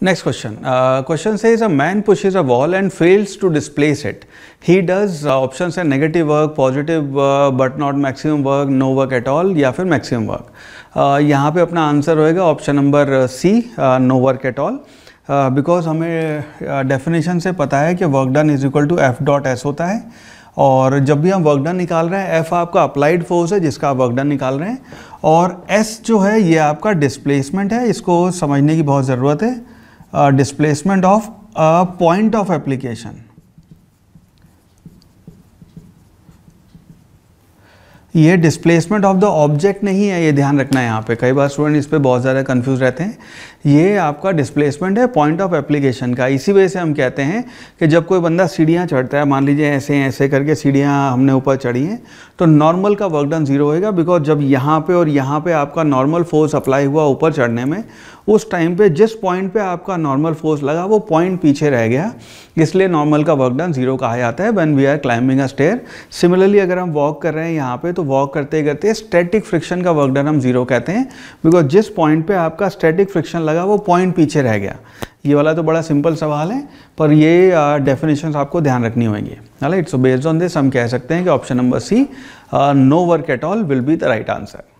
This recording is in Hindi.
Next question. Uh, question says a man pushes a wall and fails to displace it. He does uh, options and negative work, positive but uh, but not maximum work, no work at all या फिर maximum work. Uh, यहाँ पे अपना आंसर होएगा option number C no work at all because हमें डेफिनेशन uh, से पता है कि work done is equal to F dot S होता है और जब भी हम वर्क डन निकाल रहे हैं एफ आपका अप्लाइड फोर्स है जिसका आप वर्क डन निकाल रहे हैं और एस जो है ये आपका डिस्प्लेसमेंट है इसको समझने की बहुत ज़रूरत है uh, displacement of a point of application ये डिस्प्लेसमेंट ऑफ द ऑब्जेक्ट नहीं है ये ध्यान रखना है यहाँ पे कई बार स्टूडेंट इस पर बहुत ज़्यादा कंफ्यूज रहते हैं ये आपका डिस्प्लेसमेंट है पॉइंट ऑफ एप्लीकेशन का इसी वजह से हम कहते हैं कि जब कोई बंदा सीढ़ियाँ चढ़ता है मान लीजिए ऐसे ऐसे करके सीढ़ियाँ हमने ऊपर चढ़ी हैं तो नॉर्मल का वर्कडन जीरो होएगा बिकॉज जब यहाँ पर और यहाँ पर आपका नॉर्मल फोर्स अप्लाई हुआ ऊपर चढ़ने में उस टाइम पर जिस पॉइंट पर आपका नॉर्मल फोर्स लगा वो पॉइंट पीछे रह गया इसलिए नॉर्मल का वर्कडन जीरो कहा जाता है one we are climbing a stair similarly अगर हम वॉक कर रहे हैं यहाँ पर तो वॉक करते करते स्टैटिक फ्रिक्शन का वर्क डन हम जीरो कहते हैं बिकॉज जिस पॉइंट पे आपका स्टैटिक फ्रिक्शन लगा वो पॉइंट पीछे रह गया ये वाला तो बड़ा सिंपल सवाल है पर ये डेफिनेशन uh, आपको ध्यान रखनी होगी हालांकि इट्स बेस्ड ऑन दिस हम कह सकते हैं कि option number C no work at all will be the right answer